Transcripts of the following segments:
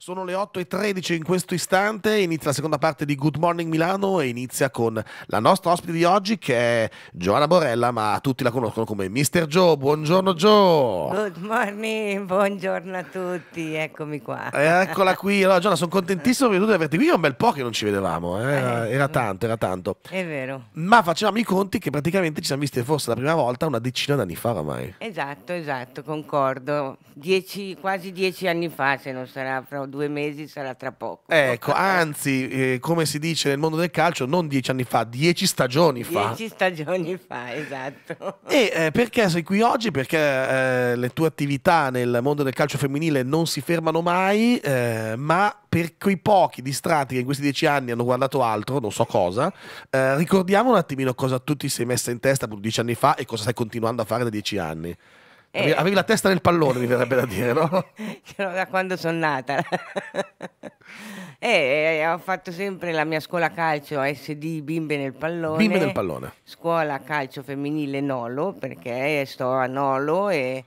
Sono le 8.13 in questo istante, inizia la seconda parte di Good Morning Milano e inizia con la nostra ospite di oggi che è Giovanna Borella, ma tutti la conoscono come Mr. Joe. Buongiorno Joe! Good morning, buongiorno a tutti, eccomi qua. Eh, eccola qui, allora Giovanna sono contentissimo di averti qui, è un bel po' che non ci vedevamo, eh? eh era tanto, era tanto. È vero. Ma facevamo i conti che praticamente ci siamo visti forse la prima volta una decina d'anni fa ormai. Esatto, esatto, concordo. Dieci, quasi dieci anni fa se non sarà fra due mesi sarà tra poco. Ecco, anzi, eh, come si dice nel mondo del calcio, non dieci anni fa, dieci stagioni fa. Dieci stagioni fa, esatto. E eh, perché sei qui oggi? Perché eh, le tue attività nel mondo del calcio femminile non si fermano mai, eh, ma per quei pochi distratti che in questi dieci anni hanno guardato altro, non so cosa, eh, ricordiamo un attimino cosa tu ti sei messa in testa dieci anni fa e cosa stai continuando a fare da dieci anni. Eh. Avevi la testa nel pallone, mi verrebbe da dire, no? da quando sono nata. Eh, eh, ho fatto sempre la mia scuola calcio SD Bimbe nel pallone. Bimbe nel pallone. Scuola calcio femminile Nolo, perché sto a Nolo e,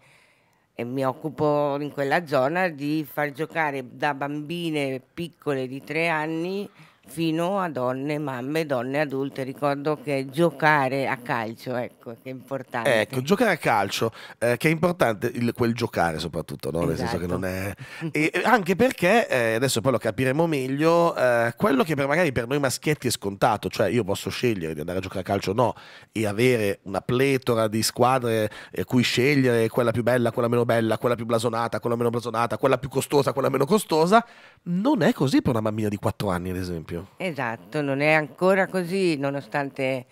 e mi occupo in quella zona di far giocare da bambine piccole di tre anni fino a donne, mamme, donne adulte. Ricordo che giocare a calcio, ecco, che è importante. Ecco, giocare a calcio, eh, che è importante il, quel giocare soprattutto, no? esatto. nel senso che esatto. non è... E anche perché, eh, adesso poi lo capiremo meglio, eh, quello che per magari per noi maschietti è scontato, cioè io posso scegliere di andare a giocare a calcio o no, e avere una pletora di squadre cui scegliere quella più bella, quella meno bella, quella più blasonata, quella meno blasonata, quella più costosa, quella meno costosa, non è così per una bambina di 4 anni ad esempio. Esatto, non è ancora così, nonostante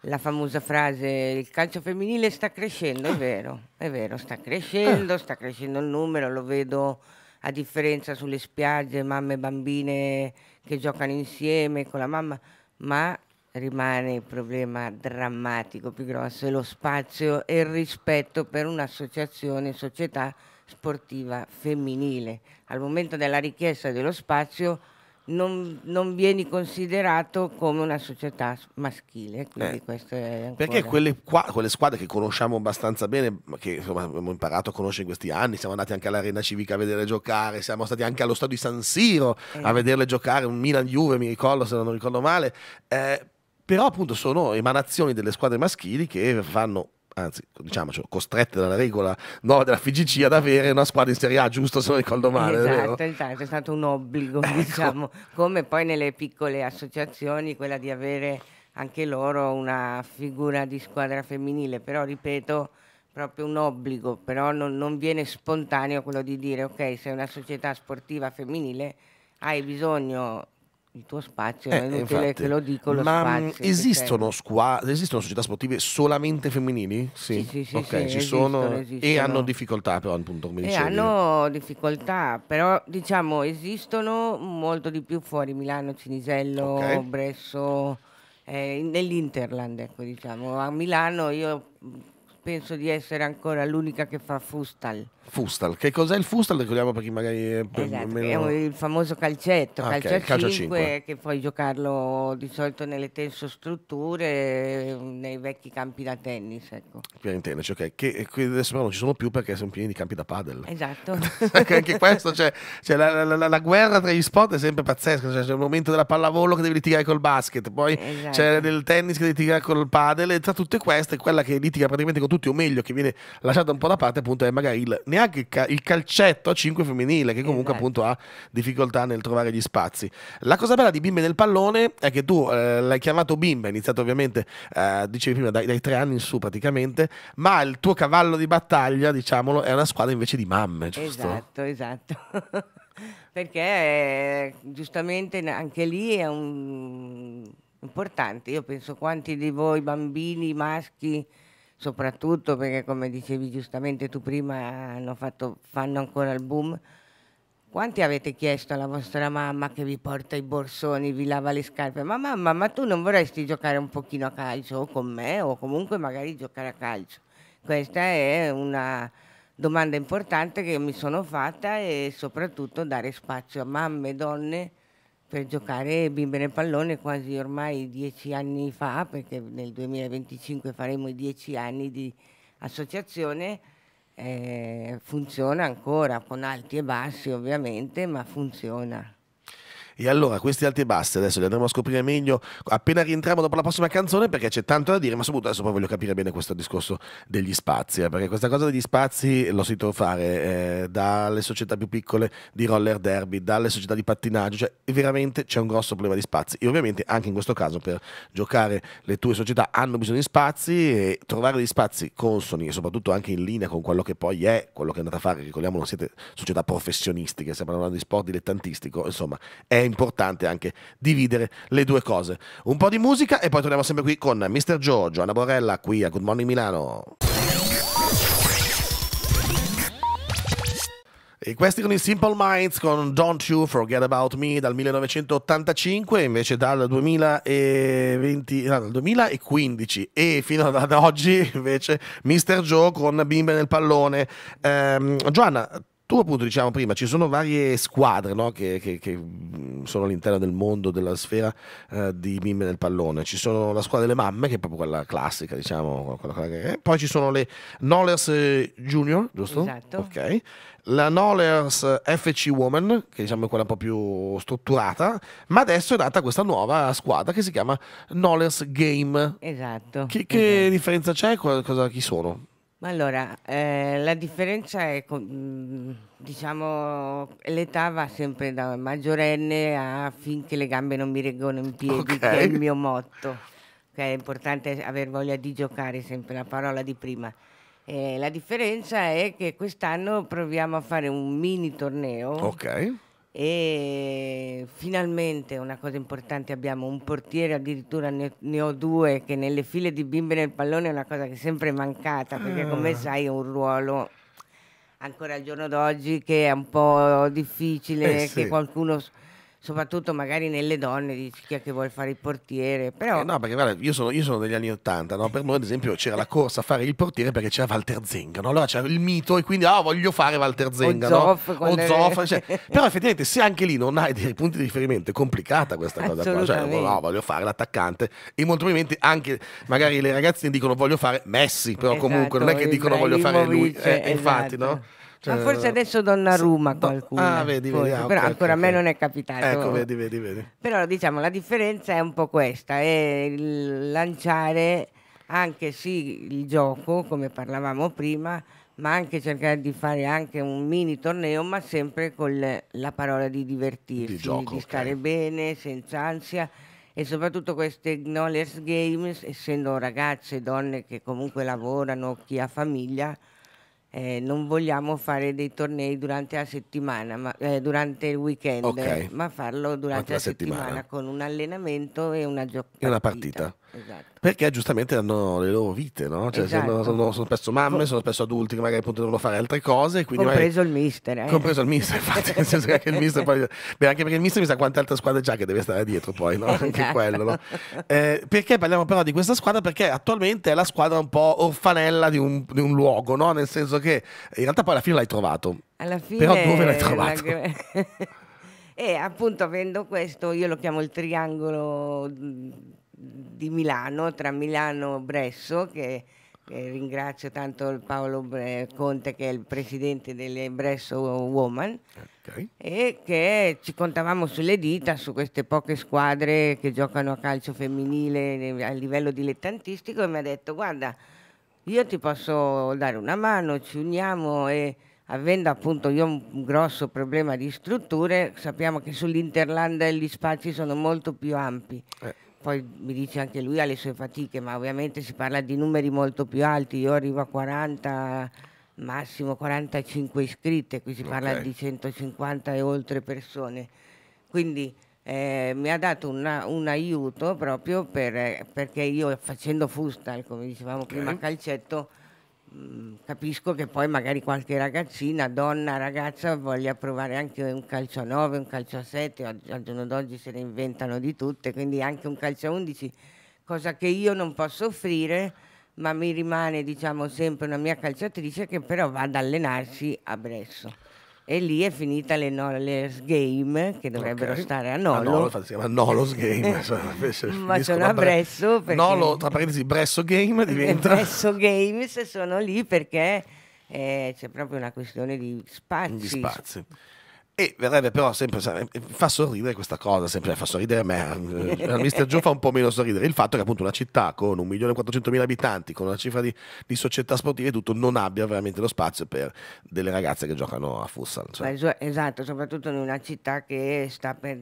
la famosa frase il calcio femminile sta crescendo, è vero, è vero, sta crescendo, sta crescendo il numero, lo vedo a differenza sulle spiagge, mamme e bambine che giocano insieme con la mamma, ma rimane il problema drammatico più grosso, è lo spazio e il rispetto per un'associazione, società sportiva femminile. Al momento della richiesta dello spazio non, non, vieni considerato come una società maschile. Eh, ancora... Perché quelle, qua, quelle, squadre che conosciamo abbastanza bene, che insomma, abbiamo imparato a conoscere in questi anni, siamo andati anche all'Arena Civica a vederle giocare, siamo stati anche allo stadio di San Siro eh. a vederle giocare, un Milan-Juve mi ricordo se non ricordo male, eh, però appunto sono emanazioni delle squadre maschili che fanno anzi diciamocelo, costrette dalla regola 9 della FGC ad avere una squadra in Serie A, giusto se non ricordo male. Esatto, è, esatto, è stato un obbligo, ecco. diciamo, come poi nelle piccole associazioni quella di avere anche loro una figura di squadra femminile, però ripeto proprio un obbligo, però non, non viene spontaneo quello di dire ok, sei una società sportiva femminile hai bisogno il tuo spazio, eh, è eh, inutile infatti, che lo dico lo ma mm, esistono, squa- esistono società sportive solamente femminili? Sì, sì, sì, sì, okay, sì esistono, sono, esistono, E hanno difficoltà però appunto come e dicevi. hanno difficoltà, però diciamo esistono molto di più fuori Milano, Cinisello, okay. Bresso, eh, nell'Interland ecco diciamo. A Milano io penso di essere ancora l'unica che fa Fustal. Fustal, che cos'è il Fustal? Ricordiamo per chi magari è per esatto, meno... è il famoso calcetto, ah, calcio, okay, calcio 5, che puoi giocarlo di solito nelle tenso strutture, nei vecchi campi da tennis, ecco. Pieni tennis, ok, che, che eh, adesso non ci sono più perché sono pieni di campi da padel. Esatto. anche questo, cioè, cioè la, la, la, guerra tra gli sport è sempre pazzesca, cioè, c'è il momento della pallavolo che devi litigare col basket, poi esatto. c'è del tennis che devi litigare col padel e tra tutte queste quella che litiga praticamente con tutti perduti o meglio che viene lasciata un po' da parte appunto è magari il, neanche il, calcetto a 5 femminile che comunque esatto. appunto ha difficoltà nel trovare gli spazi. La cosa bella di Bimbe nel pallone è che tu eh, l'hai chiamato Bimbe, hai iniziato ovviamente, eh, dicevi prima, dai, dai, tre anni in su praticamente, ma il tuo cavallo di battaglia, diciamolo, è una squadra invece di mamme, giusto? Esatto, esatto. Perché eh, giustamente anche lì è un importante. Io penso quanti di voi bambini maschi soprattutto perché come dicevi giustamente tu prima fatto, fanno ancora il boom. Quanti avete chiesto alla vostra mamma che vi porta i borsoni, vi lava le scarpe? Ma mamma, ma tu non vorresti giocare un pochino a calcio o con me o comunque magari giocare a calcio? Questa è una domanda importante che mi sono fatta e soprattutto dare spazio a mamme e donne per giocare bimbe nel pallone quasi ormai dieci anni fa, perché nel 2025 faremo i dieci anni di associazione, eh, funziona ancora, con alti e bassi ovviamente, ma funziona. E allora questi alti e bassi adesso li andremo a scoprire meglio appena rientriamo dopo la prossima canzone perché c'è tanto da dire, ma soprattutto adesso poi voglio capire bene questo discorso degli spazi, eh, perché questa cosa degli spazi l'ho sentito fare eh, dalle società più piccole di roller derby, dalle società di pattinaggio, cioè veramente c'è un grosso problema di spazi e ovviamente anche in questo caso per giocare le tue società hanno bisogno di spazi e trovare degli spazi consoni e soprattutto anche in linea con quello che poi è, quello che andate a fare, ricordiamo non siete società professionistiche, stiamo parlando di sport dilettantistico, insomma è importante anche dividere le due cose. Un po' di musica e poi torniamo sempre qui con Mr. Joe, Giovanna Borella qui a Good Morning Milano. E questi con i Simple Minds con Don't You Forget About Me dal 1985, invece dal 2020, no, dal 2015 e fino ad oggi invece Mr. Joe con Bimbe nel pallone. Ehm, Giovanna, tu appunto diciamo prima, ci sono varie squadre no? che, che, che, mm, sono all'interno del mondo, della sfera eh, di mime del pallone. Ci sono la squadra delle mamme, che è proprio quella classica, diciamo. Quella, quella che Poi ci sono le Nolers eh, Junior, giusto? Esatto. Ok. La Nolers FC Woman, che diciamo è quella un po' più strutturata, ma adesso è nata questa nuova squadra che si chiama Nolers Game. Esatto. Che, che esatto. differenza c'è? Cosa, chi sono? Ma allora, eh, la differenza è, mm, diciamo, l'età va sempre da maggiorenne a finché le gambe non mi reggono in piedi, okay. che è il mio motto. che è importante aver voglia di giocare, sempre la parola di prima. Eh, la differenza è che quest'anno proviamo a fare un mini torneo. Ok e finalmente una cosa importante abbiamo un portiere addirittura ne, ne, ho due che nelle file di bimbe nel pallone è una cosa che è sempre mancata perché ah. come sai è un ruolo ancora al giorno d'oggi che è un po' difficile eh, che qualcuno soprattutto magari nelle donne, dici chi è che vuole fare il portiere. Però... Eh no, perché guarda, io sono, io sono degli anni Ottanta, no? per noi ad esempio c'era la corsa a fare il portiere perché c'era Walter Zenga, no? allora c'era il mito e quindi ah, voglio fare Walter Zenga, o Zoff, no? o Zoff, cioè. però effettivamente se anche lì non hai dei punti di riferimento è complicata questa cosa qua, cioè, no, voglio fare l'attaccante e molto probabilmente anche magari le ragazze dicono voglio fare Messi, però esatto, comunque non è che dicono voglio fare lui, eh, esatto. infatti no? Esatto. Ma cioè, forse adesso donna Ruma so, qualcuno. Ah, vedi, forse, vedi ah, però okay, ancora okay. a me non è capitato. Ecco, vedi, vedi, vedi. Però diciamo la differenza è un po' questa, è lanciare anche sì il gioco, come parlavamo prima, ma anche cercare di fare anche un mini torneo, ma sempre con la parola di divertirsi, di, gioco, di stare okay. bene, senza ansia e soprattutto queste Knowledge Games, essendo ragazze, donne che comunque lavorano, chi ha famiglia, eh, non vogliamo fare dei tornei durante la settimana, ma, eh, durante il weekend, okay. ma farlo durante, durante la, la settimana. settimana. con un allenamento e una giocata. E una partita. Esatto. Perché giustamente hanno le loro vite, no? Cioè, esatto. sono, sono, sono, spesso mamme, sono spesso adulti che magari appunto devono fare altre cose. Compreso magari... il mister. Eh. Compreso il mister, infatti, nel senso che anche il mister poi... Beh, anche perché il mister mi sa quante altre squadre già che deve stare dietro poi, no? Esatto. Anche quello, no? Eh, perché parliamo però di questa squadra? Perché attualmente è la squadra un po' orfanella di un, di un luogo, no? Nel senso che in realtà poi alla fine l'hai trovato. Alla fine... Però dove l'hai trovato? La... E eh, appunto avendo questo, io lo chiamo il triangolo mm, di Milano, tra Milano e Bresso, che eh, ringrazio tanto Paolo Conte che è il presidente delle Bresso Woman okay. e che ci contavamo sulle dita su queste poche squadre che giocano a calcio femminile a livello dilettantistico e mi ha detto guarda io ti posso dare una mano, ci uniamo e avendo appunto io un grosso problema di strutture sappiamo che sull'Interland gli spazi sono molto più ampi. Eh poi mi dice anche lui ha le sue fatiche, ma ovviamente si parla di numeri molto più alti, io arrivo a 40, massimo 45 iscritte, qui si okay. parla di 150 e oltre persone. Quindi eh, mi ha dato una, un aiuto proprio per, eh, perché io facendo fustal, come dicevamo okay. prima, calcetto, Mm, capisco che poi magari qualche ragazzina, donna, ragazza voglia provare anche un calcio a 9, un calcio a 7, al giorno d'oggi se ne inventano di tutte, quindi anche un calcio a 11, cosa che io non posso offrire, ma mi rimane diciamo sempre una mia calciatrice che però va ad allenarsi a Bresso e lì è finita le Nolos Game che dovrebbero okay. stare a Nolo. A Nolo si chiama Nolos Game, ma sono a Bresso. Perché... Nolo, tra parentesi, Bresso Game diventa. Bresso Games sono lì perché eh, c'è proprio una questione di spazi. Di spazi. E verrebbe però sempre, eh, fa sorridere questa cosa, sempre eh, fa sorridere a me, al eh, mister Giù fa un po' meno sorridere, il fatto che appunto una città con 1.400.000 abitanti, con una cifra di, di, società sportive e tutto, non abbia veramente lo spazio per delle ragazze che giocano a futsal. Cioè. Esatto, soprattutto in una città che sta per,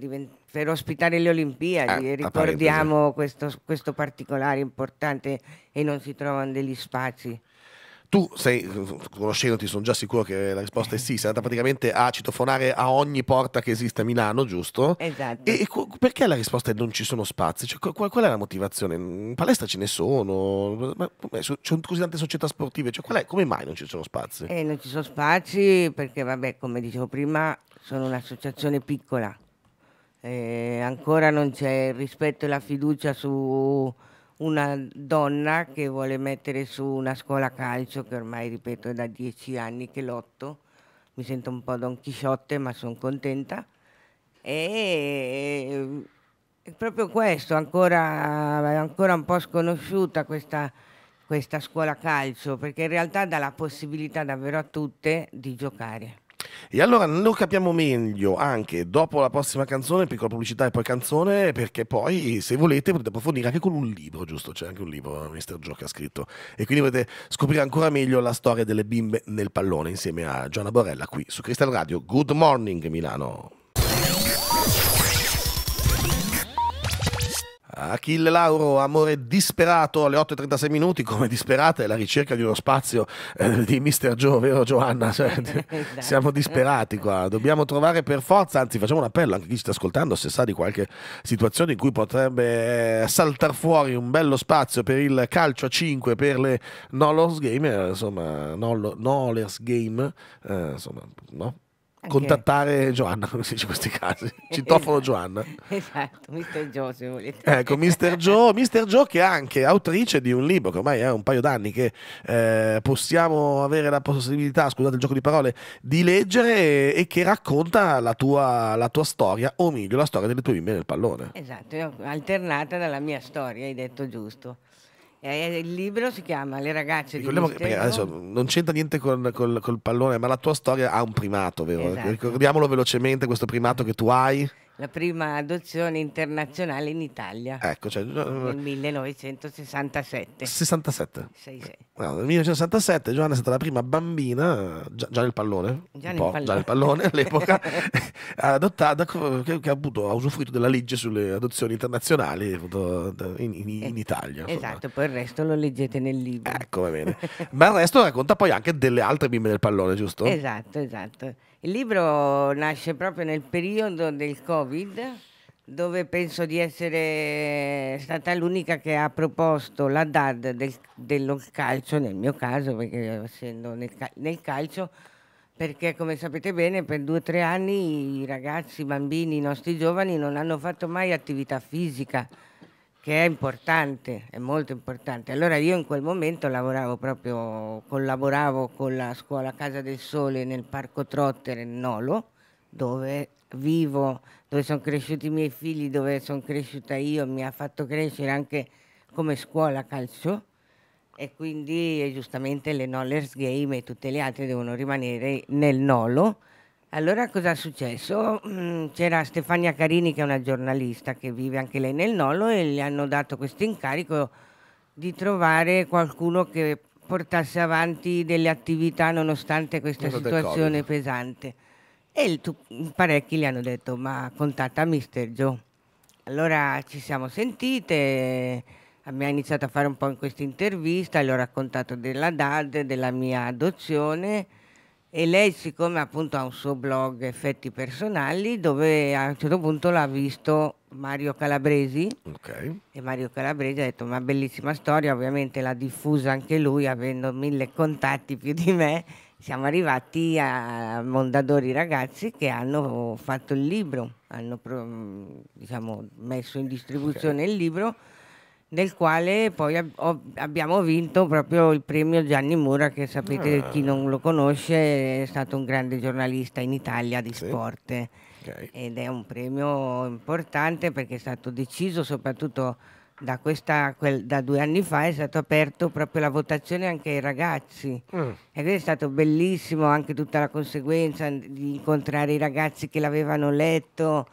per ospitare le Olimpiadi, eh, ricordiamo questo, questo particolare importante e non si trovano degli spazi tu sei, conoscendoti sono già sicuro che la risposta è sì, sei andata praticamente a citofonare a ogni porta che esiste a Milano, giusto? Esatto. E, e perché la risposta è non ci sono spazi? Cioè, qual, qual, è la motivazione? In palestra ce ne sono, ma ci sono così tante società sportive, cioè, è, come mai non ci sono spazi? Eh, non ci sono spazi perché, vabbè, come dicevo prima, sono un'associazione piccola, eh, ancora non c'è il rispetto e la fiducia su una donna che vuole mettere su una scuola calcio che ormai, ripeto, è da dieci anni che lotto. Mi sento un po' Don Chisciotte, ma sono contenta. E è proprio questo, ancora, è ancora un po' sconosciuta questa, questa scuola calcio, perché in realtà dà la possibilità davvero a tutte di giocare. E allora lo capiamo meglio anche dopo la prossima canzone, piccola pubblicità e poi canzone, perché poi se volete potete approfondire anche con un libro, giusto? C'è anche un libro, Mr. Joe che ha scritto. E quindi potete scoprire ancora meglio la storia delle bimbe nel pallone insieme a Gianna Borella qui su Cristal Radio. Good morning Milano. Achille Lauro, amore disperato alle 8.36 minuti, come disperata è la ricerca di uno spazio eh, di Mister Joe, vero Giovanna? Cioè, esatto. siamo disperati qua, dobbiamo trovare per forza, anzi facciamo un appello anche a chi ci sta ascoltando se sa di qualche situazione in cui potrebbe eh, saltar fuori un bello spazio per il calcio a 5 per le Nollers Game, eh, insomma, Nollers Game, eh, insomma, no? Anche... Contattare Giovanna, come si dice in questi casi. Citofono Giovanna. Esatto, Mister Joe se volete. Ecco, Mister Joe, Mister Joe che è anche autrice di un libro che ormai è un paio d'anni che eh, possiamo avere la possibilità, scusate il gioco di parole, di leggere e, e che racconta la tua, la tua, storia, o meglio la storia delle tue bimbe nel pallone. Esatto, alternata dalla mia storia, hai detto giusto. Eh, eh, il libro si chiama Le ragazze Ricordiamo di Mistero. adesso non c'entra niente col, col, col, pallone, ma la tua storia ha un primato, vero? Esatto. Ricordiamolo velocemente questo primato che tu hai la prima adozione internazionale in Italia. Ecco, cioè, nel 1967. 67. 67. No, nel 1967 Giovanna è stata la prima bambina, già, già nel pallone, già nel pallone. già nel pallone all'epoca, adottata, che, che, ha, ha usufruito della legge sulle adozioni internazionali in, in, in eh, Italia. Insomma. Esatto, poi il resto lo leggete nel libro. Ecco, va bene. Ma il resto racconta poi anche delle altre bimbe del pallone, giusto? Esatto, esatto. Il libro nasce proprio nel periodo del Covid, dove penso di essere stata l'unica che ha proposto la DAD del, dello calcio, nel mio caso, perché essendo nel, nel calcio, perché come sapete bene per due o tre anni i ragazzi, i bambini, i nostri giovani non hanno fatto mai attività fisica che è importante, è molto importante. Allora io in quel momento lavoravo proprio, collaboravo con la scuola Casa del Sole nel Parco Trotter in Nolo, dove vivo, dove sono cresciuti i miei figli, dove sono cresciuta io, mi ha fatto crescere anche come scuola calcio e quindi eh, giustamente le Nollers Game e tutte le altre devono rimanere nel Nolo allora cosa è successo? Mm, c'era Stefania Carini che è una giornalista che vive anche lei nel Nolo e gli hanno dato questo incarico di trovare qualcuno che portasse avanti delle attività nonostante questa Quello situazione pesante. E il, tu, parecchi gli hanno detto ma contatta Mister Joe. Allora ci siamo sentite, abbiamo iniziato a fare un po' in questa intervista, gli ho raccontato della DAD, della mia adozione e lei siccome appunto ha un suo blog Effetti Personali dove a un certo punto l'ha visto Mario Calabresi okay. e Mario Calabresi ha detto una bellissima storia, ovviamente l'ha diffusa anche lui avendo mille contatti più di me, siamo arrivati a Mondadori ragazzi che hanno fatto il libro, hanno diciamo, messo in distribuzione okay. il libro nel quale poi ab- abbiamo vinto proprio il premio Gianni Mura, che sapete ah. chi non lo conosce è stato un grande giornalista in Italia di sì. sport. Okay. Ed è un premio importante perché è stato deciso soprattutto da, questa, quel, da, due anni fa, è stato aperto proprio la votazione anche ai ragazzi. Mm. E quindi è stato bellissimo anche tutta la conseguenza di incontrare i ragazzi che l'avevano letto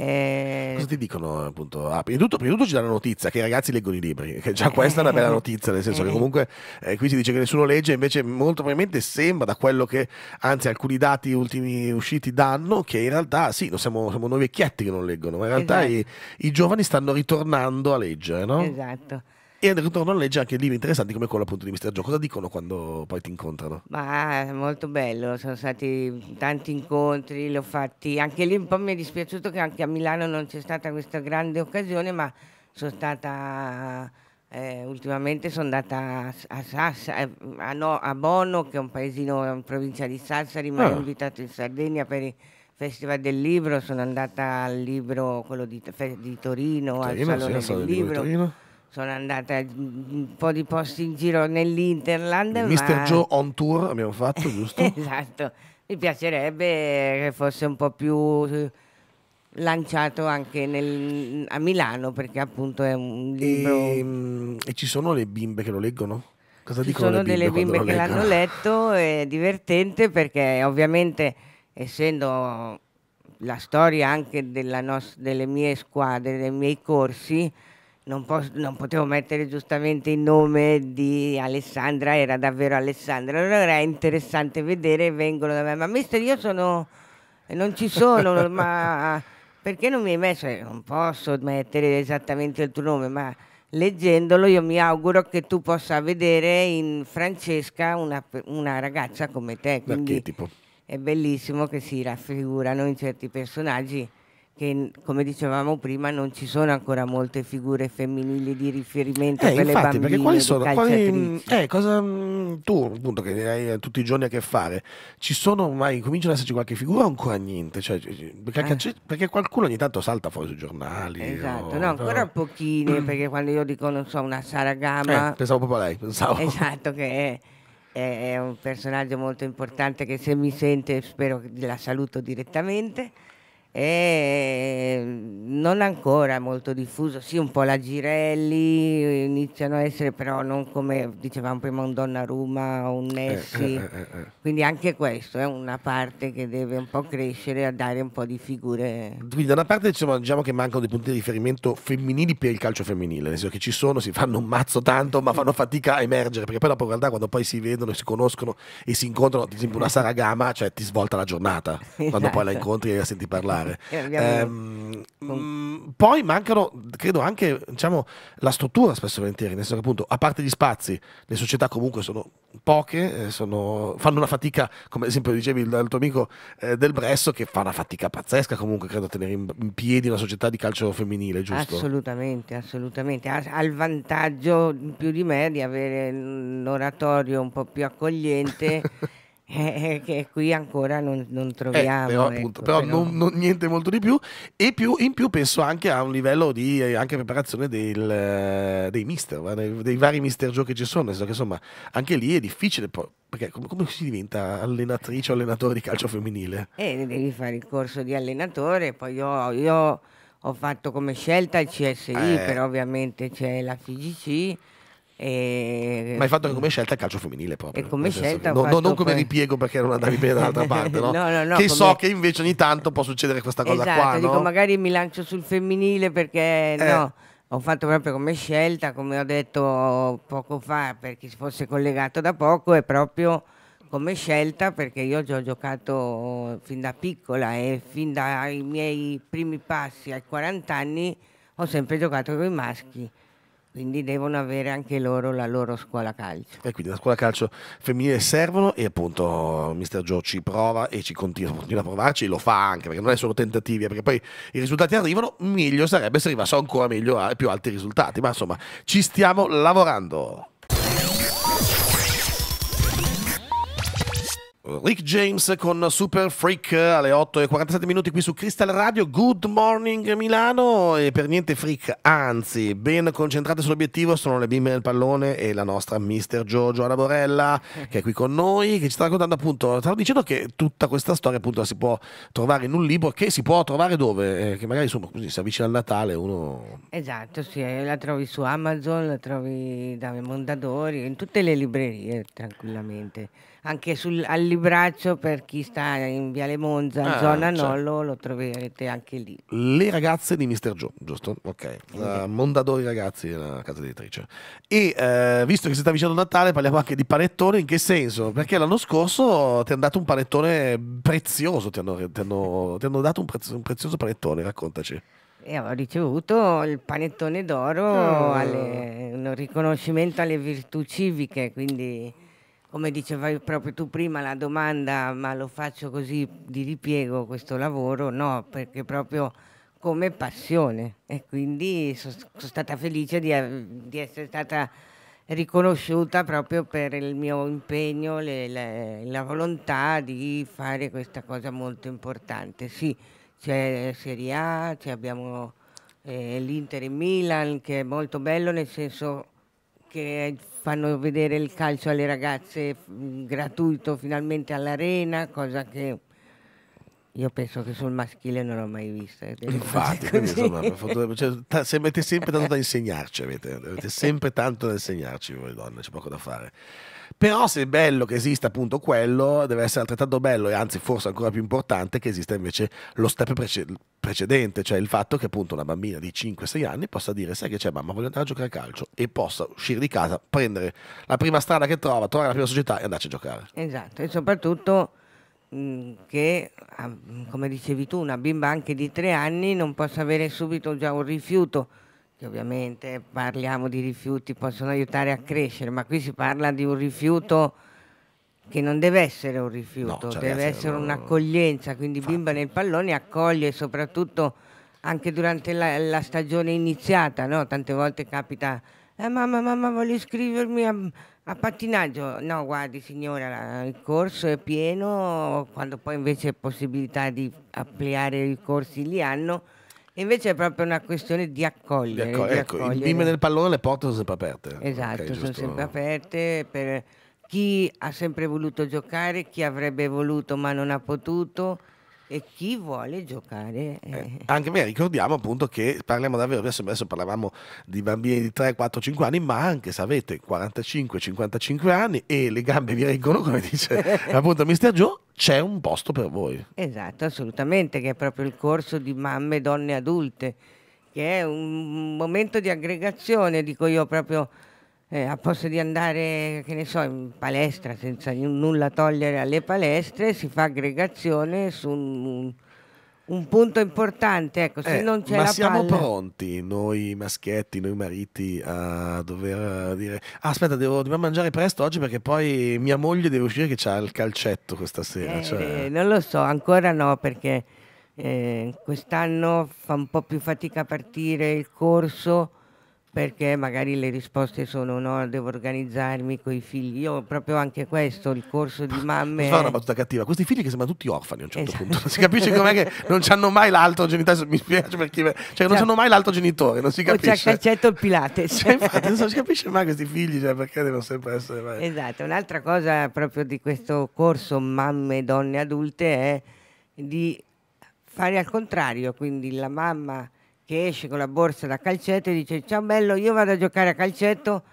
eh... Cosa ti dicono appunto? Ah, prima, di tutto, prima, di tutto, ci danno notizia che i ragazzi leggono i libri, che già questa è una bella eh. notizia, nel senso che eh. comunque eh, qui si dice che nessuno legge, invece molto probabilmente sembra da quello che, anzi alcuni dati ultimi usciti danno, che in realtà sì, siamo, siamo noi vecchietti che non leggono, ma in realtà esatto. i, i, giovani stanno ritornando a leggere, no? Esatto. E ritornano a leggere anche libri interessanti come quello appunto di Mister Gio. Cosa dicono quando poi ti incontrano? Ma è molto bello, sono stati tanti incontri, li ho fatti. Anche lì un po' mi è dispiaciuto che anche a Milano non c'è stata questa grande occasione, ma sono stata eh, ultimamente sono andata a, Sassari, eh, a, no, a, Bono, che è un paesino in provincia di Sassari, ma ah. ho invitato in Sardegna per il Festival del Libro, sono andata al libro, quello di, di Torino, Torino, al Salone sì, del Libro sono andata mm, un po' di posti in giro nell'Interland. Il ma... Mister Joe on tour abbiamo fatto, giusto? esatto, mi piacerebbe che fosse un po' più eh, lanciato anche nel, a Milano perché appunto è un libro... E, ehm, e ci sono le bimbe che lo leggono? Cosa ci dicono sono bimbe delle bimbe che l'hanno letto, è divertente perché ovviamente essendo la storia anche delle mie squadre, dei miei corsi, non, posso, non, potevo mettere giustamente il nome di Alessandra, era davvero Alessandra. Allora era interessante vedere, vengono da me, ma mister io sono, non ci sono, ma perché non mi hai messo? Eh, non posso mettere esattamente il tuo nome, ma leggendolo io mi auguro che tu possa vedere in Francesca una, una ragazza come te. Quindi è bellissimo che si raffigurano in certi personaggi che come dicevamo prima non ci sono ancora molte figure femminili di riferimento eh, per infatti, le bambine quali sono, quali, eh, cosa, mm, tu appunto che hai tutti i giorni a che fare ci sono ormai cominciano ad esserci qualche figura o ancora niente cioè, perché, eh. perché, qualcuno ogni tanto salta fuori sui giornali esatto o, no, ancora no. pochine mm. perché quando io dico non so una Sara Gama eh, pensavo proprio a lei pensavo. esatto che è è un personaggio molto importante che se mi sente spero la saluto direttamente è non ancora molto diffuso, sì un po' la Girelli iniziano a essere però non come dicevamo prima un Donnarumma o un Nessi, eh eh, eh, eh, eh, quindi anche questo è una parte che deve un po' crescere a dare un po' di figure. Quindi da una parte diciamo, diciamo che mancano dei punti di riferimento femminili per il calcio femminile, nel senso che ci sono, si fanno un mazzo tanto ma fanno fatica a emergere perché poi dopo in realtà quando poi si vedono, e si conoscono e si incontrano, ad esempio una Saragama, cioè ti svolta la giornata esatto. quando poi la esatto. incontri e la senti parlare fare. Eh, ehm, mh, mm, poi mancano, credo, anche diciamo, la struttura spesso e volentieri, nel senso che appunto, a parte gli spazi, le società comunque sono poche, eh, sono, fanno una fatica, come ad esempio dicevi il, il tuo amico eh, del Bresso, che fa una fatica pazzesca comunque, credo, a tenere in, in, piedi una società di calcio femminile, giusto? Assolutamente, assolutamente. Ha, il vantaggio più di me di avere un oratorio un po' più accogliente. Eh, eh, che qui ancora non, non eh, troviamo. Eh, però, ecco, appunto, però, però... Non, non, niente molto di più. E più, in più penso anche a un livello di eh, anche preparazione del, dei mister, dei vari mister giochi che ci sono. Che, insomma, anche lì è difficile. Perché come, come, si diventa allenatrice o allenatore di calcio femminile? Eh, devi fare il corso di allenatore, poi io, io ho fatto come scelta il CSI, eh. però ovviamente c'è la FIGC e... Ma il fatto che come scelta il calcio femminile proprio. E come scelta no, no, non come ripiego perché non andavi bene dall'altra parte, no? no, no, no che come... so che invece ogni tanto può succedere questa cosa esatto, qua. Dico, no? magari mi lancio sul femminile perché eh. no. Ho fatto proprio come scelta, come ho detto poco fa, per chi si fosse collegato da poco, è proprio come scelta perché io ho giocato fin da piccola e fin dai miei primi passi ai 40 anni ho sempre giocato con i maschi. Quindi devono avere anche loro la loro scuola calcio. E quindi la scuola calcio femminile servono e appunto Mister Joe ci prova e ci continua, continua a provarci e lo fa anche perché non è solo tentativi, eh, perché poi i risultati arrivano, meglio sarebbe se arrivassero ancora meglio a più alti risultati, ma insomma ci stiamo lavorando. Rick James con Super Freak alle 8.47 minuti qui su Crystal Radio. Good morning Milano e per niente freak, anzi, ben concentrate sull'obiettivo sono le bimbe del pallone e la nostra mister Giorgio Alaborella che è qui con noi, che ci sta raccontando appunto, stavo dicendo che tutta questa storia appunto la si può trovare in un libro che si può trovare dove? Eh, che magari insomma così si avvicina al Natale uno... Esatto, sì, eh, la trovi su Amazon, la trovi da Mondadori, in tutte le librerie tranquillamente anche sul, al libraccio per chi sta in Viale Monza, in ah, zona certo. Nollo, lo troverete anche lì. Le ragazze di Mr. Joe, giusto? Ok. okay. Uh, Mondadori ragazzi, la casa editrice. E uh, visto che si sta avvicinando Natale, parliamo anche di panettone. In che senso? Perché l'anno scorso ti hanno dato un panettone prezioso, ti hanno, ti hanno, ti hanno dato un, prezioso, un prezioso panettone, raccontaci. E ho ricevuto il panettone d'oro, oh. alle, un riconoscimento alle virtù civiche, quindi come dicevi proprio tu prima, la domanda ma lo faccio così di ripiego questo lavoro? No, perché proprio come passione e quindi sono stata felice di, di essere stata riconosciuta proprio per il mio impegno, le, le, la volontà di fare questa cosa molto importante. Sì, c'è Serie A, abbiamo eh, l'Inter in Milan che è molto bello nel senso che fanno vedere il calcio alle ragazze mh, gratuito finalmente all'arena, cosa che io penso che sul maschile non l'ho mai vista. Eh, Infatti, insomma, cioè, se avete sempre tanto da insegnarci, avete, avete sempre tanto da insegnarci voi donne, c'è poco da fare. Però se è bello che esista appunto quello, deve essere altrettanto bello e anzi forse ancora più importante che esista invece lo step prece precedente, cioè il fatto che appunto una bambina di 5-6 anni possa dire sai che c'è mamma voglio andare a giocare a calcio e possa uscire di casa, prendere la prima strada che trova, trovare la prima società e andarci a giocare. Esatto, e soprattutto che, ah, come dicevi tu, una bimba anche di 3 anni non possa avere subito già un rifiuto ovviamente parliamo di rifiuti, possono aiutare a crescere, ma qui si parla di un rifiuto che non deve essere un rifiuto, no, cioè deve essere un... un'accoglienza, quindi Infatti. Bimba nel pallone accoglie soprattutto anche durante la, la stagione iniziata, no? tante volte capita, eh, mamma, mamma voglio iscrivermi a, a pattinaggio, no guardi signora il corso è pieno, quando poi invece possibilità di ampliare i corsi li hanno invece è proprio una questione di accogliere. Di accog di ecco, accogliere. il bim nel pallone le porte sono sempre aperte. Esatto, okay, sono sempre aperte per chi ha sempre voluto giocare, chi avrebbe voluto ma non ha potuto. E chi vuole giocare? Eh, eh anche me ricordiamo appunto che parliamo davvero, adesso, adesso parlavamo di bambini di 3, 4, 5 anni, ma anche se avete 45, 55 anni e le gambe vi reggono, come dice appunto Mister Joe, c'è un posto per voi. Esatto, assolutamente, che è proprio il corso di mamme e donne adulte, che è un momento di aggregazione, dico io proprio eh, a posto di andare, che ne so, in palestra senza nulla togliere alle palestre, si fa aggregazione su un, un punto importante. Ecco, se eh, non c'è ma la siamo palla... pronti noi maschietti, noi mariti, a dover eh, dire ah, aspetta, devo, dobbiamo mangiare presto oggi perché poi mia moglie deve uscire che ha il calcetto questa sera. Eh, cioè... Non lo so, ancora no perché... Eh, quest'anno fa un po' più fatica a partire il corso, perché magari le risposte sono no, devo organizzarmi con i figli. Io proprio anche questo, il corso di mamme... Mi fa una battuta cattiva, questi figli che sembrano tutti orfani a un certo esatto. punto, non si capisce com'è che non hanno mai l'altro genitore, mi spiace perché... Cioè, cioè non hanno mai l'altro genitore, non si capisce. O c'è accetto il Pilates. Cioè, infatti, non si capisce mai questi figli, cioè, perché devono sempre essere... Mai. Esatto, un'altra cosa proprio di questo corso mamme donne adulte è di fare al contrario, quindi la mamma che esce con la borsa da calcetto e dice ciao bello io vado a giocare a calcetto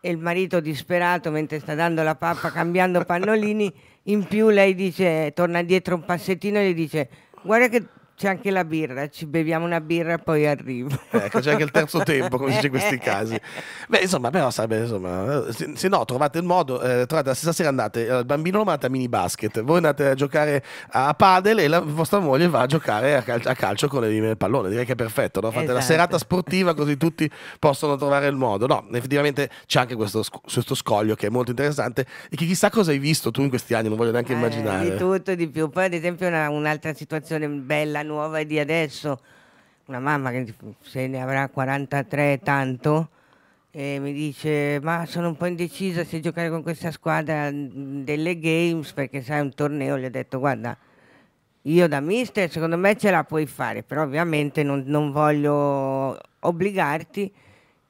e il marito disperato mentre sta dando la pappa cambiando pannolini in più lei dice torna dietro un passettino e gli dice guarda che c'è anche la birra, ci beviamo una birra e poi arrivo. Ecco, c'è anche il terzo tempo, come si dice in questi casi. Beh, insomma, però sarebbe, insomma, se, se, no trovate il modo, eh, tra l'altro stasera andate, il bambino lo manda a mini basket, voi andate a giocare a padel e la vostra moglie va a giocare a, calcio, a calcio con del pallone, direi che è perfetto, no? fate esatto. la serata sportiva così tutti possono trovare il modo. No, effettivamente c'è anche questo, questo scoglio che è molto interessante e che chissà cosa hai visto tu in questi anni, non voglio neanche eh, immaginare. Di tutto e di più, poi ad esempio una, un'altra situazione bella nuova di adesso, una mamma che se ne avrà 43 e tanto, e mi dice ma sono un po' indecisa se giocare con questa squadra delle games perché sai un torneo, gli ho detto guarda io da mister secondo me ce la puoi fare, però ovviamente non, non voglio obbligarti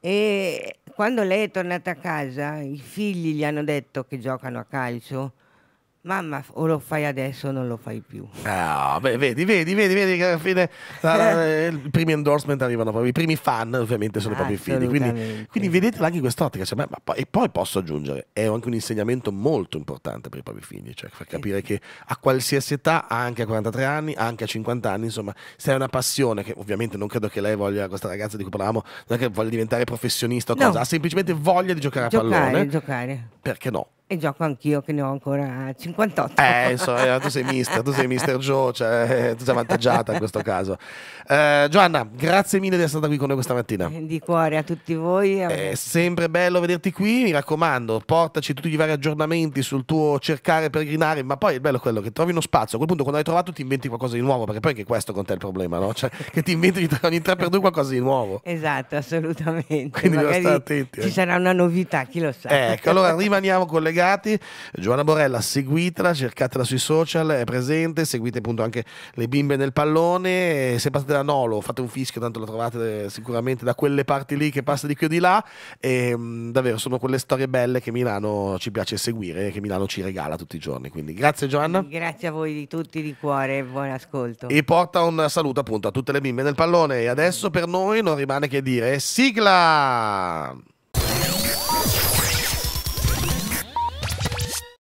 e quando lei è tornata a casa i figli gli hanno detto che giocano a calcio Mamma, o lo fai adesso o non lo fai più. Ah, beh, vedi, vedi, vedi, vedi che alla fine i primi endorsement arrivano proprio, i primi fan ovviamente sono proprio i figli. Quindi, quindi vedetela anche in quest'ottica. Cioè, ma, e poi posso aggiungere, è anche un insegnamento molto importante per i propri figli, cioè far capire sì. che a qualsiasi età, anche a 43 anni, anche a 50 anni, insomma, se hai una passione, che ovviamente non credo che lei voglia, questa ragazza di cui parlavamo, non è che voglia diventare professionista o no. cosa, ha semplicemente voglia di giocare a giocare, pallone. Giocare. Perché no? E gioco anch'io che ne ho ancora 58. Eh, insomma, eh, tu sei mister, tu sei mister Joe, cioè, eh, tu sei avvantaggiata in questo caso. Eh, Giovanna, grazie mille di essere stata qui con noi questa mattina. Eh, di cuore a tutti voi. È sempre bello vederti qui, mi raccomando, portaci tutti i vari aggiornamenti sul tuo cercare peregrinare, ma poi è bello quello che trovi uno spazio, a quel punto quando hai trovato ti inventi qualcosa di nuovo, perché poi anche questo con te è il problema, no? Cioè, che ti inventi ogni 3x2 qualcosa di nuovo. Esatto, assolutamente. Quindi devo stare attenti. Eh. Ci sarà una novità, chi lo sa. Ecco, allora rimaniamo con le collegati. Giovanna Borella, seguitela, cercatela sui social, è presente, seguite appunto anche le bimbe nel pallone. Se passate da Nolo, fate un fischio, tanto la trovate eh, sicuramente da quelle parti lì che passa di qui o di là. E mh, mm, davvero sono quelle storie belle che Milano ci piace seguire, che Milano ci regala tutti i giorni. Quindi grazie Giovanna. Grazie a voi di tutti di cuore, buon ascolto. E porta un saluto appunto a tutte le bimbe nel pallone. E adesso per noi non rimane che dire sigla!